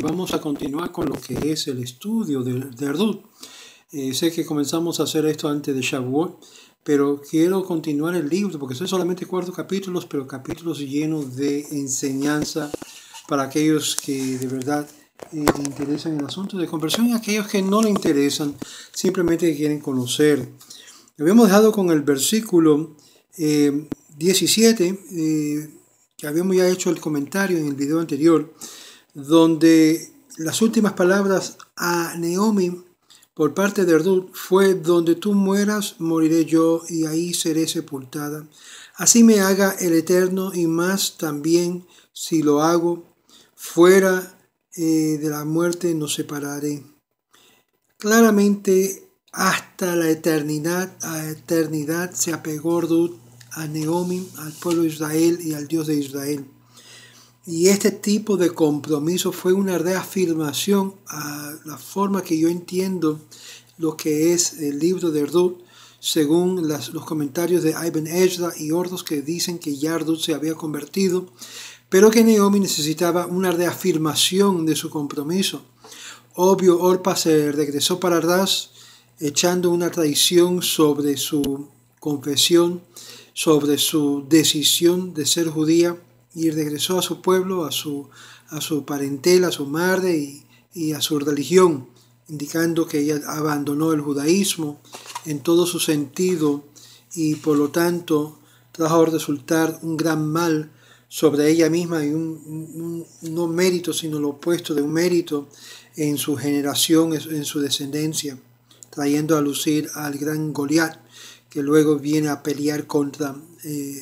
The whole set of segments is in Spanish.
vamos a continuar con lo que es el estudio de, de eh, sé que comenzamos a hacer esto antes de Shavuot, pero quiero continuar el libro porque son solamente cuatro capítulos, pero capítulos llenos de enseñanza para aquellos que de verdad eh, interesan el asunto de conversión y aquellos que no le interesan, simplemente quieren conocer. Habíamos dejado con el versículo 17, eh, que habíamos ya hecho el comentario en el video anterior donde las últimas palabras a Naomi por parte de Erdud fue, donde tú mueras, moriré yo y ahí seré sepultada. Así me haga el Eterno y más también si lo hago, fuera eh, de la muerte nos separaré. Claramente hasta la eternidad, a eternidad se apegó Erdut a Naomi, al pueblo de Israel y al Dios de Israel. Y este tipo de compromiso fue una reafirmación a la forma que yo entiendo lo que es el libro de Ruth, según los comentarios de Ibn Ezra y Ordos que dicen que ya Ruth se había convertido, pero que Naomi necesitaba una reafirmación de su compromiso. Obvio, Orpa se regresó para Ras echando una traición sobre su confesión, sobre su decisión de ser judía y regresó a su pueblo, a su, a su parentela, a su madre y, a su religión, indicando que ella abandonó el judaísmo en todo su sentido y por lo tanto trajo a resultar un gran mal sobre ella misma y un, no mérito, sino lo opuesto de un mérito en su generación, en su descendencia, trayendo a lucir al gran Goliat, que luego viene a pelear contra eh,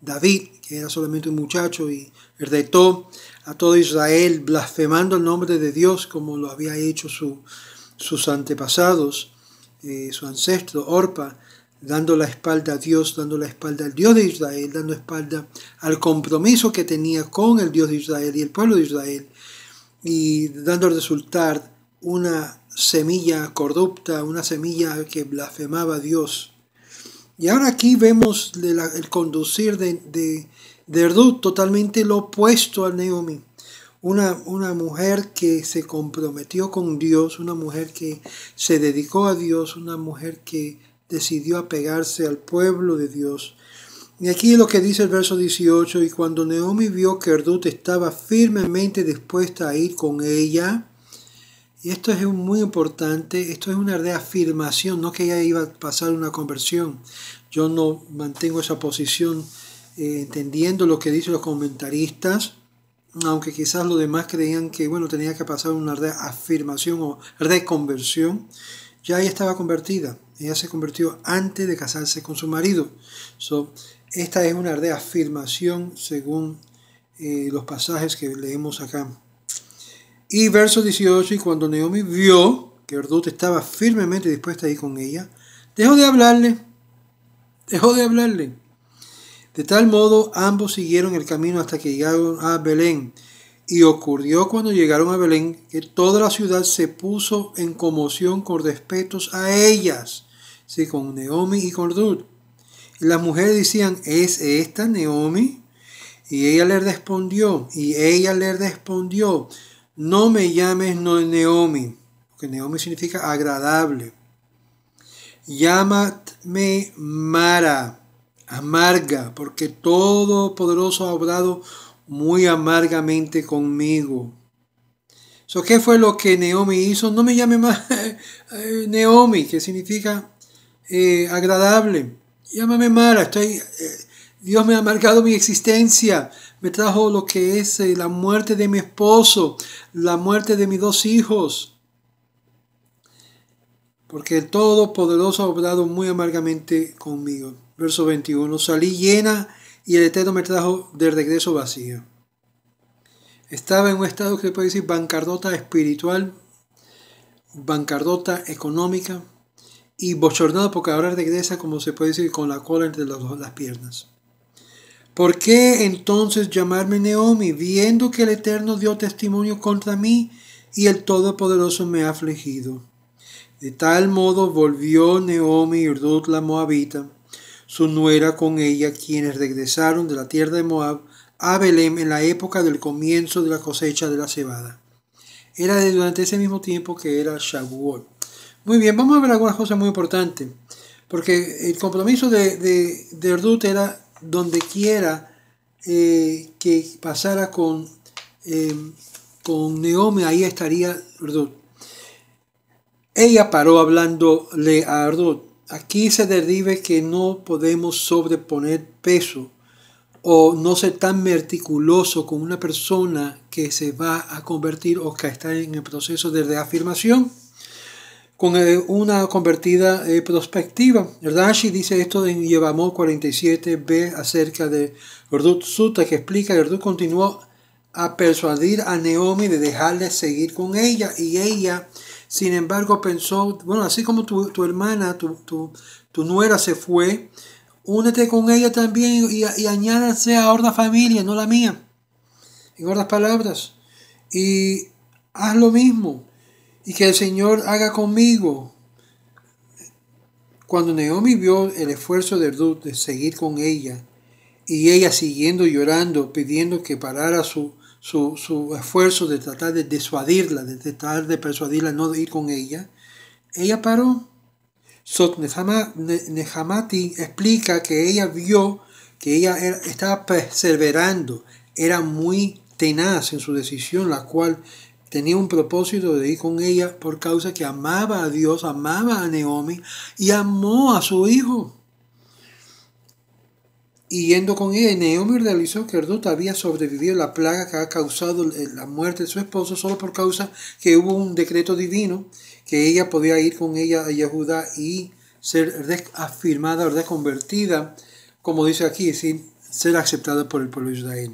David, que era solamente un muchacho y retó a todo Israel blasfemando el nombre de Dios como lo había hecho sus antepasados, eh, su ancestro Orpa, dando la espalda a Dios, dando la espalda al Dios de Israel, dando espalda al compromiso que tenía con el Dios de Israel y el pueblo de Israel, y dando resultar una semilla corrupta, una semilla que blasfemaba a Dios. Y ahora aquí vemos el conducir de, de, totalmente lo opuesto a Naomi. Una, una, mujer que se comprometió con Dios, una mujer que se dedicó a Dios, una mujer que decidió apegarse al pueblo de Dios. Y aquí lo que dice el verso 18, y cuando Naomi vio que Erdut estaba firmemente dispuesta a ir con ella, y esto es muy importante, esto es una reafirmación, no que ya iba a pasar una conversión. Yo no mantengo esa posición eh, entendiendo lo que dicen los comentaristas, aunque quizás los demás creían que bueno, tenía que pasar una afirmación o reconversión. Ya ella estaba convertida, ella se convirtió antes de casarse con su marido. So, esta es una reafirmación según eh, los pasajes que leemos acá. Y verso 18, y cuando Naomi vio que Ordut estaba firmemente dispuesta a ir con ella, dejó de hablarle, dejó de hablarle. De tal modo ambos siguieron el camino hasta que llegaron a Belén. Y ocurrió cuando llegaron a Belén que toda la ciudad se puso en conmoción con respetos a ellas, sí, con Naomi y con Ordut. Y las mujeres decían, ¿es esta Naomi? Y ella le respondió, y ella le respondió, no me llames no Neomi, porque Neomi significa agradable. Llámame Mara, amarga, porque Todopoderoso ha obrado muy amargamente conmigo. So, ¿Qué fue lo que Neomi hizo? No me llame más eh, Neomi, que significa eh, agradable. Llámame Mara, estoy, eh, Dios me ha amargado mi existencia me trajo lo que es eh, la muerte de mi esposo, la muerte de mis dos hijos. Porque el Todopoderoso ha obrado muy amargamente conmigo. Verso 21. Salí llena y el Eterno me trajo de regreso vacío. Estaba en un estado que se puede decir bancardota espiritual, Bancardota económica y bochornado porque ahora regresa, como se puede decir, con la cola entre las piernas. ¿Por qué entonces llamarme Neomi, viendo que el Eterno dio testimonio contra mí y el Todopoderoso me ha afligido? De tal modo volvió Neomi y la Moabita, su nuera con ella, quienes regresaron de la tierra de Moab a Belém en la época del comienzo de la cosecha de la cebada. Era durante ese mismo tiempo que era Shavuot. Muy bien, vamos a ver algunas cosas muy importantes, porque el compromiso de, de, era donde quiera eh, que pasara con, eh, con Neome, ahí estaría Ardo. Ella paró hablándole a Ardot. Aquí se derive que no podemos sobreponer peso o no ser tan meticuloso con una persona que se va a convertir o que está en el proceso de reafirmación con eh, una convertida eh, prospectiva. Rashi dice esto en Yevamot 47b acerca de Erdut Suta, que explica que Erdut continuó a persuadir a Neomi de dejarle seguir con ella y ella, sin embargo, pensó, bueno, así como tu, hermana, tu, tu, nuera se fue, únete con ella también y, y añádase a otra familia, no la mía. En otras palabras, y haz lo mismo y que el Señor haga conmigo. Cuando Naomi vio el esfuerzo de Ruth de seguir con ella, y ella siguiendo llorando, pidiendo que parara su, su, esfuerzo de tratar de disuadirla, de tratar de persuadirla no de ir con ella, ella paró. Sot Nehamati explica que ella vio que ella estaba perseverando, era muy tenaz en su decisión, la cual tenía un propósito de ir con ella por causa que amaba a Dios, amaba a Naomi y amó a su hijo. Y yendo con ella, Naomi realizó que Erdot había sobrevivido la plaga que ha causado eh, la muerte de su esposo solo por causa que hubo un decreto divino que ella podía ir con ella a Yehudá y ser afirmada, o reconvertida, como dice aquí, sin ser aceptada por el pueblo de Israel.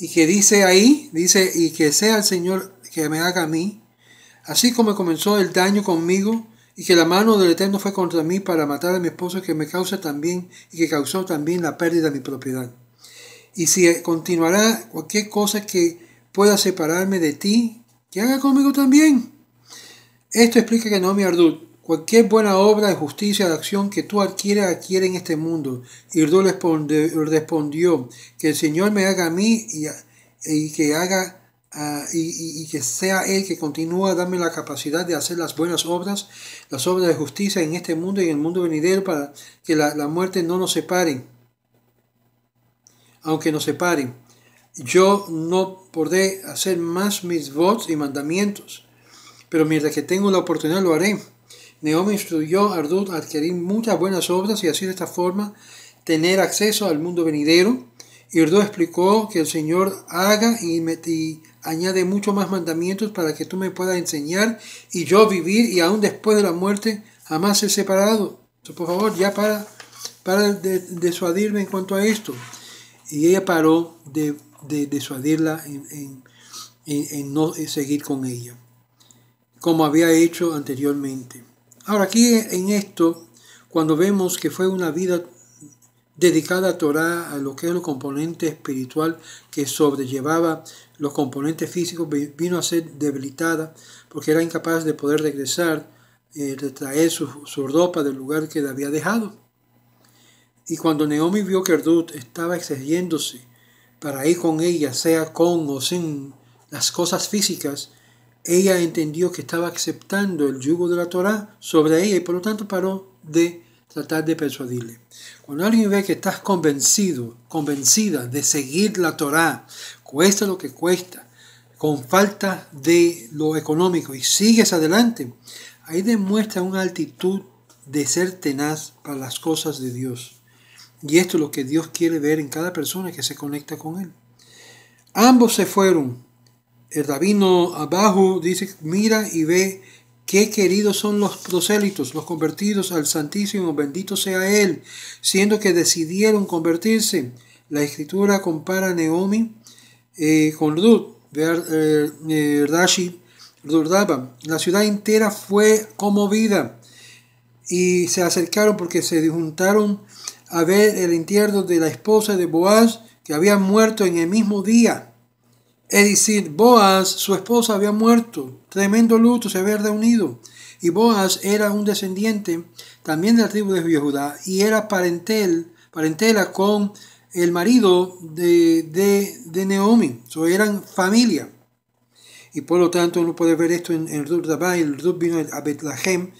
Y que dice ahí, dice, y que sea el Señor que me haga a mí, así como comenzó el daño conmigo, y que la mano del Eterno fue contra mí para matar a mi esposo que me causa también y que causó también la pérdida de mi propiedad. Y si continuará cualquier cosa que pueda separarme de ti, que haga conmigo también. Esto explica que no, mi Ardut Cualquier buena obra de justicia, de acción que tú adquieras, adquiere en este mundo. Y respondió, que el Señor me haga a mí y, que haga y, que sea Él que continúe a darme la capacidad de hacer las buenas obras, las obras de justicia en este mundo y en el mundo venidero para que la, la muerte no nos separe. Aunque nos separe, yo no podré hacer más mis votos y mandamientos, pero mientras que tengo la oportunidad lo haré me instruyó a a adquirir muchas buenas obras y así de esta forma tener acceso al mundo venidero. Y Ardú explicó que el Señor haga y, añade muchos más mandamientos para que tú me puedas enseñar y yo vivir y aún después de la muerte jamás ser separado. por favor, ya para, para de, desuadirme en cuanto a esto. Y ella paró de, desuadirla en, en no seguir con ella, como había hecho anteriormente. Ahora aquí en esto, cuando vemos que fue una vida dedicada a Torah, a lo que es el componente espiritual que sobrellevaba los componentes físicos, vino a ser debilitada porque era incapaz de poder regresar, eh, de traer su, su, ropa del lugar que le había dejado. Y cuando Naomi vio que Ruth estaba exigiéndose para ir con ella, sea con o sin las cosas físicas, ella entendió que estaba aceptando el yugo de la Torá sobre ella y por lo tanto paró de tratar de persuadirle. Cuando alguien ve que estás convencido, convencida de seguir la Torá, cuesta lo que cuesta, con falta de lo económico y sigues adelante, ahí demuestra una actitud de ser tenaz para las cosas de Dios. Y esto es lo que Dios quiere ver en cada persona que se conecta con Él. Ambos se fueron el rabino abajo dice, mira y ve qué queridos son los prosélitos, los convertidos al Santísimo, bendito sea Él, siendo que decidieron convertirse. La escritura compara a Naomi eh, con Ruth, ver, eh, eh, Rashi, Rudaba. La ciudad entera fue conmovida y se acercaron porque se juntaron a ver el entierro de la esposa de Boaz que había muerto en el mismo día. Es decir, Boaz, su esposa, había muerto. Tremendo luto se había reunido. Y Boaz era un descendiente también de la tribu de Judá y era parentela con el marido de, de, de So, eran familia. Y por lo tanto uno puede ver esto en, en de El Rub vino a Betlehem,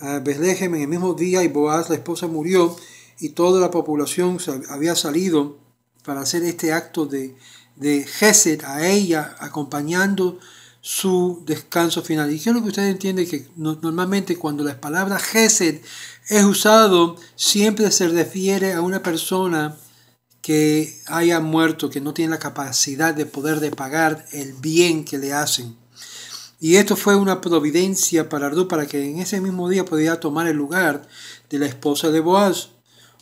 a Bethlehem en el mismo día y Boaz, la esposa, murió y toda la población había salido para hacer este acto de, de Gesed a ella, acompañando su descanso final. Y quiero que ustedes entiendan que normalmente cuando la palabra Gesed es usado, siempre se refiere a una persona que haya muerto, que no tiene la capacidad de poder de pagar el bien que le hacen. Y esto fue una providencia para Ardú, para que en ese mismo día pudiera tomar el lugar de la esposa de Boaz.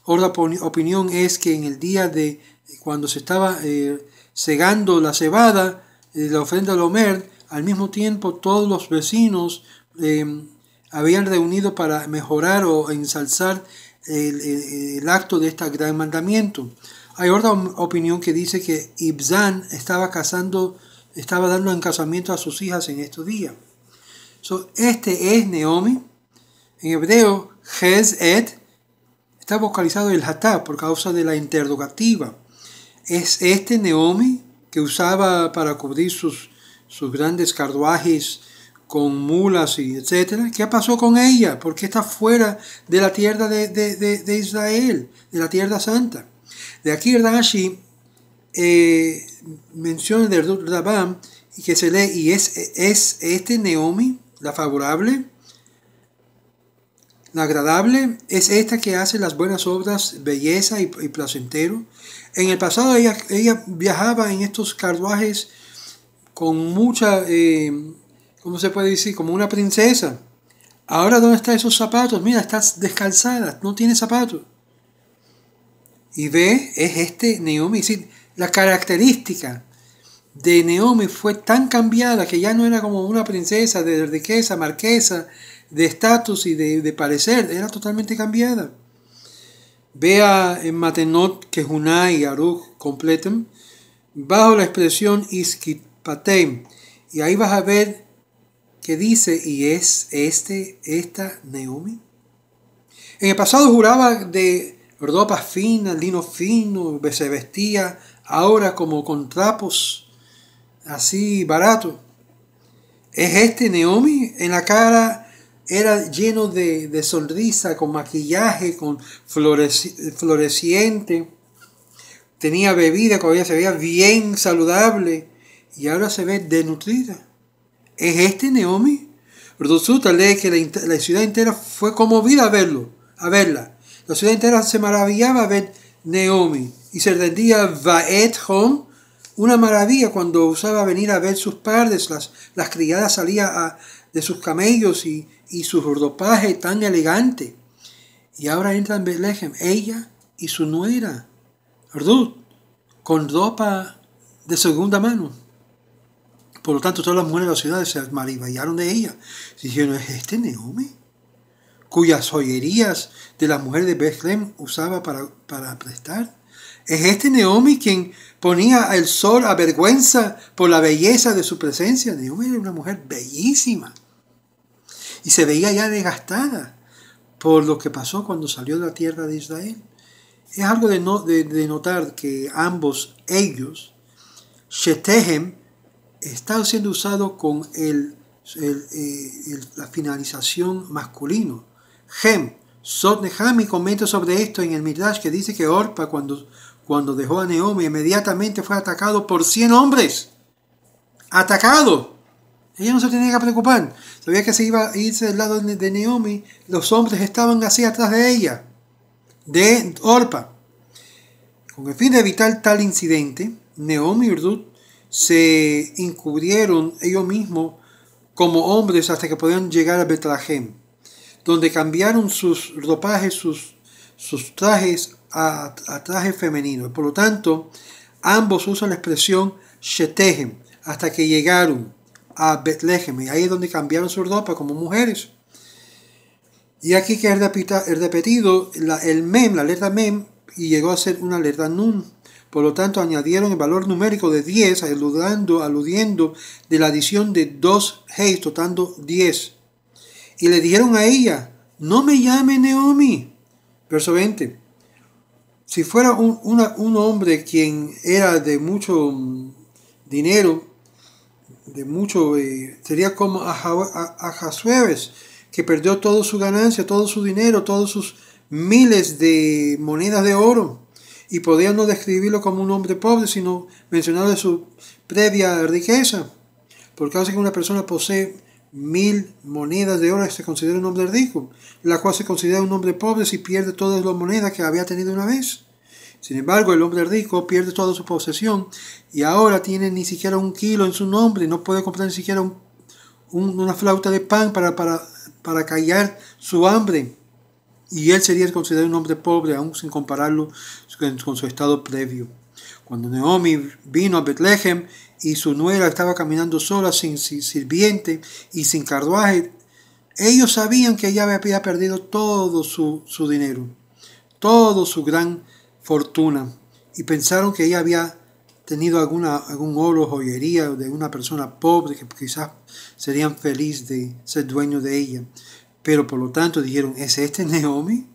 Otra opinión es que en el día de cuando se estaba eh, segando la cebada, eh, la ofrenda al Omer, al mismo tiempo todos los vecinos em, habían reunido para mejorar o ensalzar el, acto de este gran mandamiento. Hay otra opinión que dice que Ibzan estaba casando, estaba dando en casamiento a sus hijas en estos días. So, este es Neomi. En hebreo, Hez Ed, está vocalizado el hatá por causa de la interrogativa. Es este Neomi que usaba para cubrir sus, sus grandes carruajes con mulas y etcétera. ¿Qué pasó con ella? Porque está fuera de la tierra de, Israel, de la tierra santa. De aquí Rashi eh, menciona de Rabam y que se lee, y es, es este Neomi la favorable, la agradable, es esta que hace las buenas obras, belleza y placentero, en el pasado ella, viajaba en estos carruajes con mucha, eh, ¿cómo se puede decir? Como una princesa. Ahora, ¿dónde están esos zapatos? Mira, estás descalzada, no tiene zapatos. Y ve, es este Naomi. la característica de Naomi fue tan cambiada que ya no era como una princesa de riqueza, marquesa, de estatus y de parecer, era totalmente cambiada. Vea en Matenot que junai y Aruj completen bajo la expresión iskipateim Y ahí vas a ver que dice, y es este, esta Neomi En el pasado juraba de ropa fina, lino fino, se vestía ahora como con trapos así barato. ¿Es este Neomi en la cara era lleno de, sonrisa, con maquillaje, con flores floreciente, tenía bebida, todavía se veía bien saludable y ahora se ve desnutrida. ¿Es este Naomi? tal lee que la, ciudad entera fue conmovida a verlo, a verla. La ciudad entera se maravillaba a ver Naomi y se rendía Vaet home una maravilla cuando usaba venir a ver sus padres, las, las criadas salían de sus camellos y, y su ropaje tan elegante. Y ahora entran en Bethlehem ella y su nuera, Ruth, con ropa de segunda mano. Por lo tanto, todas las mujeres de la ciudad se maravillaron de ella. Se dijeron, ¿es este Nehome? Cuyas joyerías de la mujer de Bethlehem usaba para, para prestar. ¿Es este neomi quien ponía el sol a vergüenza por la belleza de su presencia? Naomi era una mujer bellísima y se veía ya desgastada por lo que pasó cuando salió de la tierra de Israel. Es algo de, notar que ambos ellos, Shetehem, está siendo usado con el, eh, la finalización masculino. Hem, Sotnehami comenta sobre esto en el Midrash que dice que Orpa cuando, cuando dejó a Nehome inmediatamente fue atacado por 100 hombres. Atacado. Ella no se tenía que preocupar. Sabía que se iba a irse del lado de Naomi. Los hombres estaban así atrás de ella, de Orpa. Con el fin de evitar tal incidente, Naomi y Ruth se encubrieron ellos mismos como hombres hasta que podían llegar a Betlehem, donde cambiaron sus ropajes, sus, trajes a, a trajes femeninos. Por lo tanto, ambos usan la expresión shetehem, hasta que llegaron a Betlehem. Y ahí es donde cambiaron su ropa como mujeres. Y aquí que es repetido el mem, la letra mem, y llegó a ser una letra nun. Por lo tanto, añadieron el valor numérico de 10, aludiendo de la adición de dos heis, totando 10. Y le dijeron a ella, no me llame Naomi. Verso 20. Si fuera un, un hombre quien era de mucho mm, dinero, de mucho, eh, sería como a, a, que perdió toda su ganancia, todo su dinero, todos sus miles de monedas de oro. Y podía no describirlo como un hombre pobre, sino mencionarle de su previa riqueza. porque hace que una persona posee mil monedas de oro, se considera un hombre rico, la cual se considera un hombre pobre si pierde todas las monedas que había tenido una vez. Sin embargo, el hombre rico pierde toda su posesión y ahora tiene ni siquiera un kilo en su nombre, no puede comprar ni siquiera una flauta de pan para, para, callar su hambre. Y él sería considerado un hombre pobre, aún sin compararlo con su estado previo. Cuando Naomi vino a Betlehem y su nuera estaba caminando sola, sin, sirviente y sin carruaje, ellos sabían que ella había perdido todo su, su dinero, todo su gran fortuna y pensaron que ella había tenido alguna, algún oro, joyería de una persona pobre que quizás serían felices de ser dueños de ella. Pero por lo tanto dijeron, ¿es este Naomi?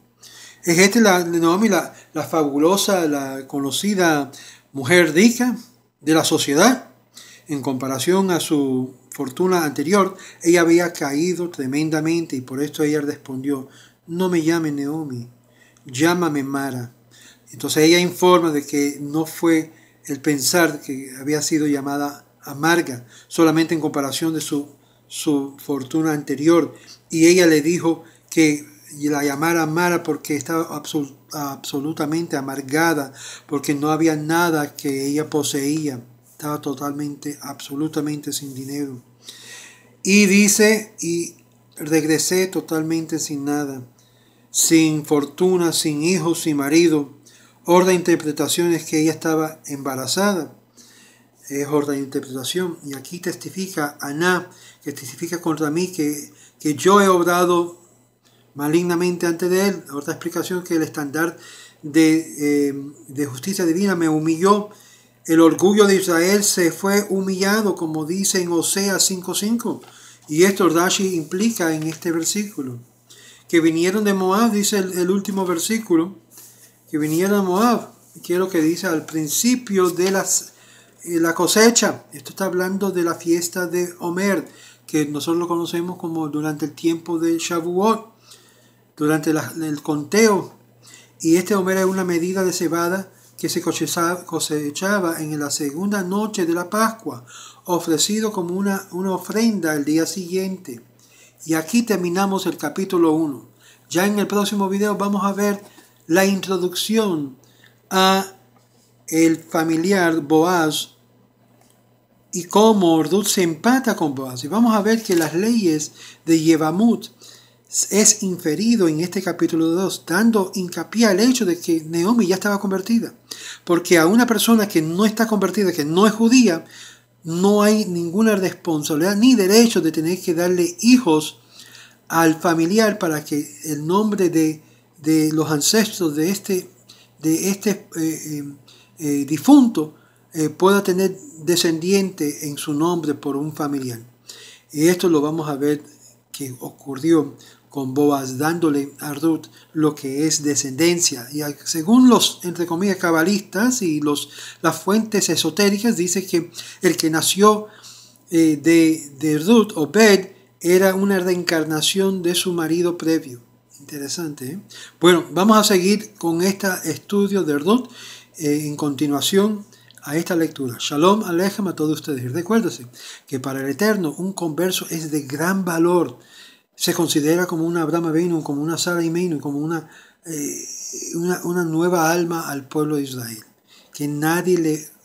¿Es esta la, Naomi, la, la fabulosa, la conocida mujer rica de la sociedad? En comparación a su fortuna anterior, ella había caído tremendamente y por esto ella respondió, no me llame Naomi, llámame Mara entonces ella informa de que no fue el pensar que había sido llamada amarga, solamente en comparación de su, fortuna anterior. Y ella le dijo que la llamara amara porque estaba absolutamente amargada, porque no había nada que ella poseía. Estaba totalmente, absolutamente sin dinero. Y dice, y regresé totalmente sin nada, sin fortuna, sin hijos, sin marido de interpretación es que ella estaba embarazada. Es de interpretación. Y aquí testifica Aná, que testifica contra mí que, que yo he obrado malignamente ante de él. Otra explicación que el estándar eh, de, justicia divina me humilló. El orgullo de Israel se fue humillado, como dice en Osea 5.5. Y esto Rashi implica en este versículo. Que vinieron de Moab, dice el último versículo, que viniera Moab. Que es que dice al principio de las, eh, la cosecha? Esto está hablando de la fiesta de Omer, que nosotros lo conocemos como durante el tiempo del Shavuot, durante el conteo. Y este Omer es una medida de cebada que se cosechaba en la segunda noche de la Pascua, ofrecido como una, una ofrenda el día siguiente. Y aquí terminamos el capítulo 1. Ya en el próximo video vamos a ver la introducción a el familiar Boaz y cómo Ruth se empata con Boaz. Y vamos a ver que las leyes de Yevamut es inferido en este capítulo 2, dando hincapié al hecho de que Naomi ya estaba convertida. Porque a una persona que no está convertida, que no es judía, no hay ninguna responsabilidad ni derecho de tener que darle hijos al familiar para que el nombre de de los ancestros de este, de este eh, eh, eh, difunto pueda tener descendiente en su nombre por un familiar. Y esto lo vamos a ver que ocurrió con Boaz dándole a Ruth lo que es descendencia. Y según los, entre comillas, cabalistas y los, las fuentes esotéricas, dice que el que nació de, de Ruth, Obed, era una reencarnación de su marido previo. Interesante. ¿eh? Bueno, vamos a seguir con este estudio de Erdot eh, en continuación a esta lectura. Shalom aléjame a todos ustedes. Recuérdense que para el Eterno un converso es de gran valor. Se considera como una Abraham Avinu, como una Sara Imenu, como una, eh, una, una, nueva alma al pueblo de Israel. Que nadie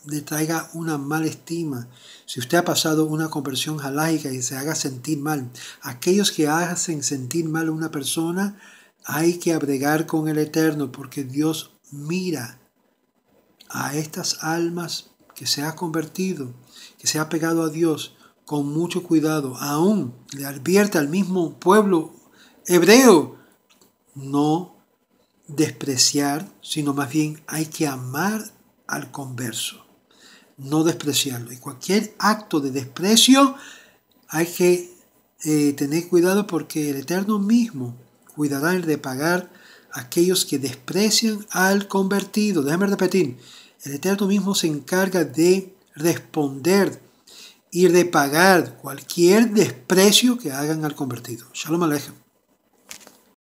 le, traiga una mala estima si usted ha pasado una conversión jalaica y se haga sentir mal, aquellos que hacen sentir mal a una persona, hay que abregar con el Eterno, porque Dios mira a estas almas que se ha convertido, que se ha pegado a Dios, con mucho cuidado. Aún le advierte al mismo pueblo hebreo, no despreciar, sino más bien hay que amar al converso no despreciarlo. Y cualquier acto de desprecio hay que eh, tener cuidado porque el Eterno mismo cuidará el de pagar a aquellos que desprecian al convertido. Déjame repetir, el Eterno mismo se encarga de responder y de pagar cualquier desprecio que hagan al convertido. Shalom aleja.